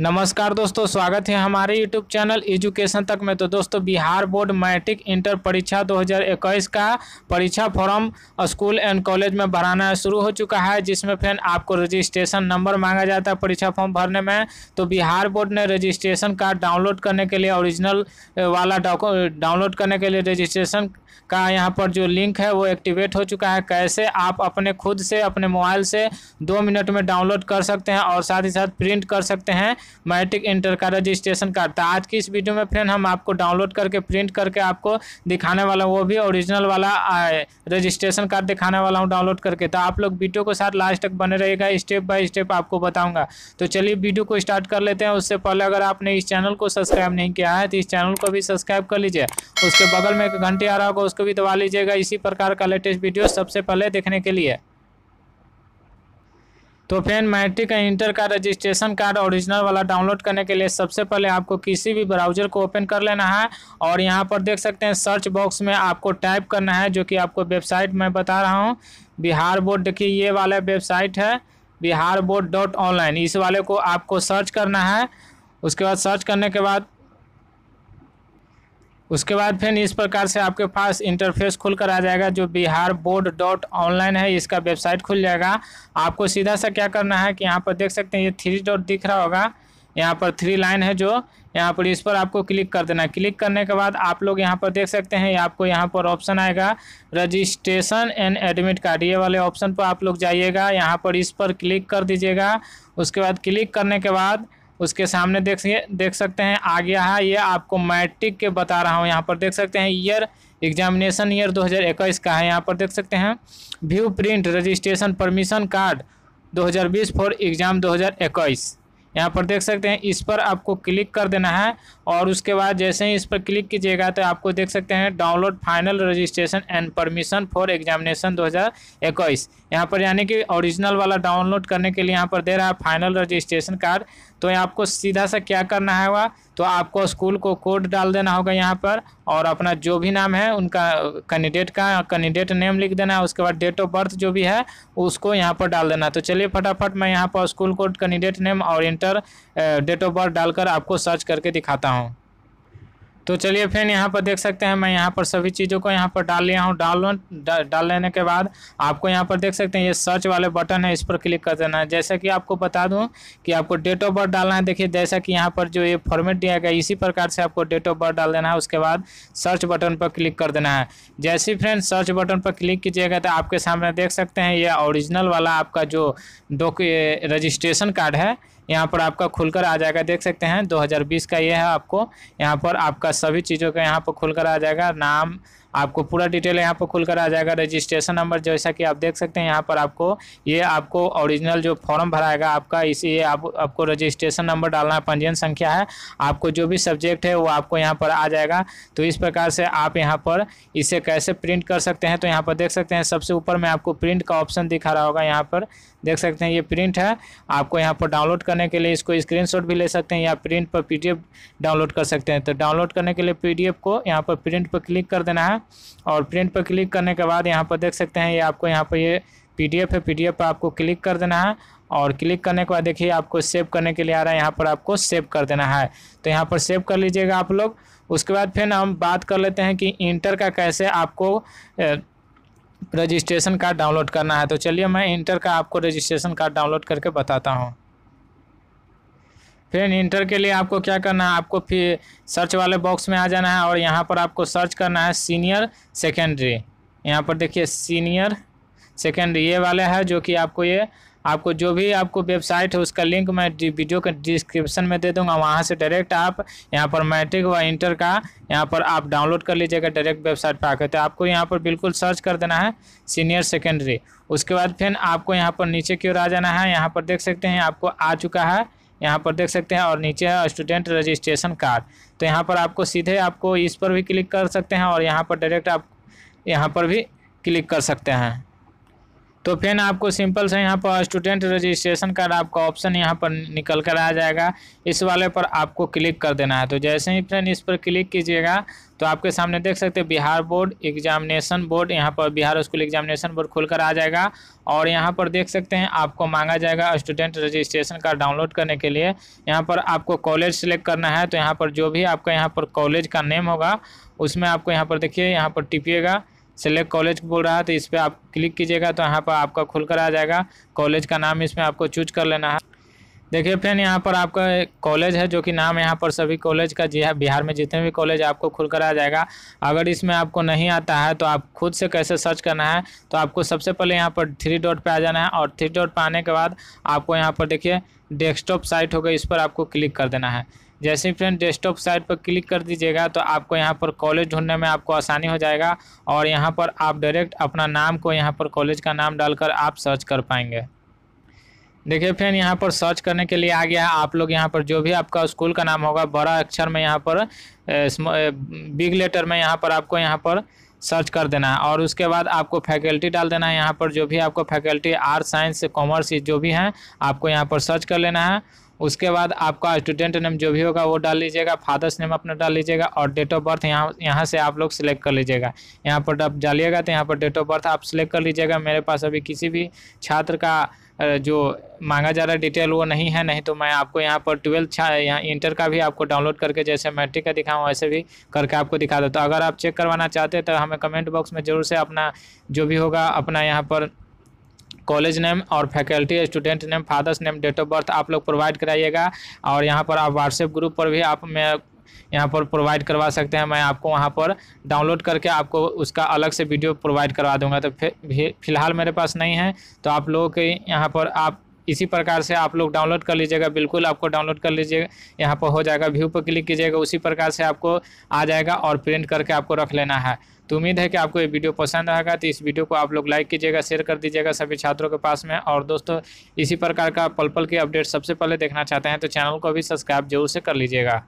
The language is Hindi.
नमस्कार दोस्तों स्वागत है हमारे यूट्यूब चैनल एजुकेशन तक में तो दोस्तों बिहार बोर्ड मैट्रिक इंटर परीक्षा 2021 का परीक्षा फॉर्म स्कूल एंड कॉलेज में भराना शुरू हो चुका है जिसमें फिर आपको रजिस्ट्रेशन नंबर मांगा जाता है परीक्षा फॉर्म भरने में तो बिहार बोर्ड ने रजिस्ट्रेशन कार्ड डाउनलोड करने के लिए ओरिजिनल वाला डाउनलोड करने के लिए रजिस्ट्रेशन का यहाँ पर जो लिंक है वो एक्टिवेट हो चुका है कैसे आप अपने खुद से अपने मोबाइल से दो मिनट में डाउनलोड कर सकते हैं और साथ ही साथ प्रिंट कर सकते हैं मैट्रिक इंटर का रजिस्ट्रेशन करता है आज की इस वीडियो में फ्रेंड हम आपको डाउनलोड करके प्रिंट करके आपको दिखाने वाला वो भी ओरिजिनल वाला रजिस्ट्रेशन कार्ड दिखाने वाला हूँ डाउनलोड करके तो आप लोग वीडियो के साथ लास्ट तक बने रहेगा स्टेप बाय स्टेप आपको बताऊँगा तो चलिए वीडियो को स्टार्ट कर लेते हैं उससे पहले अगर आपने इस चैनल को सब्सक्राइब नहीं किया है तो इस चैनल को भी सब्सक्राइब कर लीजिए उसके बगल में एक घंटे आ रहा होगा उसको भी दबा लीजिएगा इसी प्रकार का लेटेस्ट वीडियो सबसे पहले देखने के लिए तो फ्रेंड मैट्रिक का इंटर का रजिस्ट्रेशन कार्ड ओरिजिनल वाला डाउनलोड करने के लिए सबसे पहले आपको किसी भी ब्राउजर को ओपन कर लेना है और यहाँ पर देख सकते हैं सर्च बॉक्स में आपको टाइप करना है जो कि आपको वेबसाइट मैं बता रहा हूँ बिहार बोर्ड की ये वाला वेबसाइट है बिहार बोर्ड डॉट ऑनलाइन इस वाले को आपको सर्च करना है उसके बाद सर्च करने के बाद उसके बाद फिर इस प्रकार से आपके पास इंटरफेस खुल कर आ जाएगा जो बिहार बोर्ड डॉट ऑनलाइन है इसका वेबसाइट खुल जाएगा आपको सीधा सा क्या करना है कि यहाँ पर देख सकते हैं ये थ्री डॉट दिख रहा होगा यहाँ पर थ्री लाइन है जो यहाँ पर इस पर आपको क्लिक कर देना क्लिक करने के बाद आप लोग यहाँ पर देख सकते हैं आपको यहाँ पर ऑप्शन आएगा रजिस्ट्रेशन एंड एडमिट कार्ड ये वाले ऑप्शन पर आप लोग जाइएगा यहाँ पर इस पर क्लिक कर दीजिएगा उसके बाद क्लिक करने के बाद उसके सामने देख देख सकते हैं आ गया है ये आपको मैट्रिक के बता रहा हूँ यहाँ पर देख सकते हैं ईयर एग्जामिनेशन ईयर 2021 का है यहाँ पर देख सकते हैं view print registration permission card 2020 for exam 2021 यहाँ पर देख सकते हैं इस पर आपको क्लिक कर देना है और उसके बाद जैसे ही इस पर क्लिक कीजिएगा तो आपको देख सकते हैं download final registration and permission for examination 2021 यहाँ पर यानी कि ओरिजिनल वाला डाउनलोड करने के लिए यहाँ पर दे रहा है फाइनल रजिस्ट्रेशन कार्ड तो आपको सीधा सा क्या करना है तो आपको स्कूल को कोड डाल देना होगा यहाँ पर और अपना जो भी नाम है उनका कैंडिडेट का कैंडिडेट नेम लिख देना है उसके बाद डेट ऑफ बर्थ जो भी है उसको यहाँ पर डाल देना तो चलिए फटाफट मैं यहाँ पर स्कूल कोड कैंडिडेट नेम और इंटर डेट ऑफ बर्थ डालकर आपको सर्च करके दिखाता हूँ तो चलिए फ्रेंड यहाँ पर देख सकते हैं मैं यहाँ पर सभी चीज़ों को यहाँ पर डाल लिया हूँ डाल डाल लेने के बाद आपको यहाँ पर देख सकते हैं ये सर्च वाले बटन है इस पर क्लिक कर देना है जैसा कि आपको बता दूँ कि आपको डेट ऑफ बर्थ डालना है देखिए जैसा कि यहाँ पर जो ये फॉर्मेट दिया गया इसी प्रकार से आपको डेट ऑफ बर्थ डाल देना है उसके बाद सर्च बटन पर क्लिक कर देना है जैसे फ्रेंड सर्च बटन पर क्लिक कीजिएगा तो आपके सामने देख सकते हैं ये ओरिजिनल वाला आपका जो डॉक्यू रजिस्ट्रेशन कार्ड है यहाँ पर आपका खुलकर आ जाएगा देख सकते हैं 2020 का ये है आपको यहाँ पर आपका सभी चीज़ों का यहाँ पर खुलकर आ जाएगा नाम आपको पूरा डिटेल यहाँ पर खुलकर आ जाएगा रजिस्ट्रेशन नंबर जैसा कि आप देख सकते हैं यहाँ पर आपको ये आपको ओरिजिनल जो फॉर्म भराएगा आपका इसी आप, आपको रजिस्ट्रेशन नंबर डालना है पंजीयन संख्या है आपको जो भी सब्जेक्ट है वो आपको यहाँ पर आ जाएगा तो इस प्रकार से आप यहाँ पर इसे कैसे प्रिंट कर सकते हैं तो यहाँ पर देख सकते हैं सबसे ऊपर में आपको प्रिंट का ऑप्शन दिखा रहा होगा यहाँ पर देख सकते हैं ये प्रिंट है आपको यहाँ पर डाउनलोड करने के लिए इसको स्क्रीनशॉट भी ले सकते हैं या प्रिंट पर पीडीएफ डाउनलोड कर सकते हैं तो डाउनलोड करने के लिए पीडीएफ को यहाँ पर प्रिंट पर क्लिक कर देना है और प्रिंट पर क्लिक करने के बाद यहाँ पर देख सकते हैं ये आपको यहाँ पर ये पीडीएफ है पीडीएफ पर आपको क्लिक कर देना है और क्लिक करने के बाद देखिए आपको सेव करने के लिए आ रहा है यहाँ पर आपको सेव कर देना है तो यहाँ पर सेव कर लीजिएगा आप लोग उसके बाद फिर हम बात कर लेते हैं कि इंटर का कैसे आपको रजिस्ट्रेशन कार्ड डाउनलोड करना है तो चलिए मैं इंटर का आपको रजिस्ट्रेशन कार्ड डाउनलोड करके बताता हूँ फ्रेंड इंटर के लिए आपको क्या करना है आपको फिर सर्च वाले बॉक्स में आ जाना है और यहाँ पर आपको सर्च करना है सीनियर सेकेंडरी यहाँ पर देखिए सीनियर सेकेंडरी ये वाला है जो कि आपको ये आपको जो भी आपको वेबसाइट है उसका लिंक मैं वीडियो के डिस्क्रिप्शन में दे दूंगा वहाँ से डायरेक्ट आप यहाँ पर मैट्रिक व इंटर का यहाँ पर आप डाउनलोड कर लीजिएगा डायरेक्ट वेबसाइट पर आकर तो आपको यहाँ पर बिल्कुल सर्च कर देना है सीनियर सेकेंडरी उसके बाद फिर आपको यहाँ पर नीचे की ओर आ जाना है यहाँ पर देख सकते हैं आपको आ चुका है यहाँ पर देख सकते हैं और नीचे है स्टूडेंट रजिस्ट्रेशन कार्ड तो यहाँ पर आपको सीधे आपको इस पर भी क्लिक कर सकते हैं और यहाँ पर डायरेक्ट आप यहाँ पर भी क्लिक कर सकते हैं तो फिर आपको सिंपल से यहाँ पर स्टूडेंट रजिस्ट्रेशन कार्ड आपका ऑप्शन यहाँ पर निकल कर आ जाएगा इस वाले पर आपको क्लिक कर देना है तो जैसे ही फ्रेंड इस पर क्लिक कीजिएगा तो आपके सामने देख सकते हैं बिहार बोर्ड एग्जामिनेशन बोर्ड यहाँ पर बिहार स्कूल एग्जामिनेशन बोर्ड खुलकर आ जाएगा और यहाँ पर देख सकते हैं आपको मांगा जाएगा स्टूडेंट रजिस्ट्रेशन कार्ड डाउनलोड करने के लिए यहाँ पर आपको कॉलेज सेलेक्ट करना है तो यहाँ पर जो भी आपका यहाँ पर कॉलेज का नेम होगा उसमें आपको यहाँ पर देखिए यहाँ पर टिपिएगा सेलेक्ट कॉलेज बोल रहा है तो इस पर आप क्लिक कीजिएगा तो यहाँ पर आपका खुल कर आ जाएगा कॉलेज का नाम इसमें आपको चूज कर लेना है देखिए फ्रेंड यहाँ पर आपका कॉलेज है जो कि नाम यहाँ पर सभी कॉलेज का जी है हाँ, बिहार में जितने भी कॉलेज आपको खुलकर आ जाएगा अगर इसमें आपको नहीं आता है तो आप खुद से कैसे सर्च करना है तो आपको सबसे पहले यहाँ पर थ्री डॉट पे आ जाना है और थ्री डॉट पे आने के बाद आपको यहाँ पर देखिए डेस्कटॉप साइट होगा इस पर आपको क्लिक कर देना है जैसे ही फ्रेंड डेस्कटॉप साइट पर क्लिक कर दीजिएगा तो आपको यहाँ पर कॉलेज ढूंढने में आपको आसानी हो जाएगा और यहाँ पर आप डायरेक्ट अपना नाम को यहाँ पर कॉलेज का नाम डालकर आप सर्च कर पाएंगे देखिए फ्रेंड यहाँ पर सर्च करने के लिए आ गया है आप लोग यहाँ पर जो भी आपका स्कूल का नाम होगा बड़ा अक्षर में यहाँ पर बिग लेटर में यहाँ पर आपको यहाँ पर सर्च कर देना है और उसके बाद आपको फैकल्टी डाल देना है यहाँ पर जो भी आपको फैकल्टी आर्ट साइंस कॉमर्स जो भी हैं आपको यहाँ पर सर्च कर लेना है उसके बाद आपका स्टूडेंट नेम जो भी होगा वो डाल लीजिएगा फादर्स नेम अपना डाल लीजिएगा और डेट ऑफ बर्थ यहाँ यहाँ से आप लोग सिलेक्ट कर लीजिएगा यहाँ पर आप डालिएगा तो यहाँ पर डेट ऑफ बर्थ आप सिलेक्ट कर लीजिएगा मेरे पास अभी किसी भी छात्र का जो मांगा जा रहा डिटेल वो नहीं है नहीं तो मैं आपको यहाँ पर ट्वेल्थ छा यहाँ इंटर का भी आपको डाउनलोड करके जैसे मैट्रिक का दिखाऊँ वैसे भी करके आपको दिखा देता तो अगर आप चेक करवाना चाहते हैं तो हमें कमेंट बॉक्स में ज़रूर से अपना जो भी होगा अपना यहाँ पर कॉलेज नेम और faculty student name father's name date of birth आप लोग प्रोवाइड कराइएगा और यहाँ पर आप व्हाट्सएप ग्रुप पर भी आप मैं यहाँ पर प्रोवाइड करवा सकते हैं मैं आपको वहाँ पर डाउनलोड करके आपको उसका अलग से वीडियो प्रोवाइड करवा दूंगा तो फिलहाल मेरे पास नहीं है तो आप लोगों के यहाँ पर आप इसी प्रकार से आप लोग डाउनलोड कर लीजिएगा बिल्कुल आपको डाउनलोड कर लीजिएगा यहाँ पर हो जाएगा व्यू पर क्लिक कीजिएगा उसी प्रकार से आपको आ जाएगा और प्रिंट करके आपको रख लेना है तो उम्मीद है कि आपको ये वीडियो पसंद आएगा तो इस वीडियो को आप लोग लाइक कीजिएगा शेयर कर दीजिएगा सभी छात्रों के पास में और दोस्तों इसी प्रकार का पल पल के अपडेट सबसे पहले देखना चाहते हैं तो चैनल को भी सब्सक्राइब जरूर से कर लीजिएगा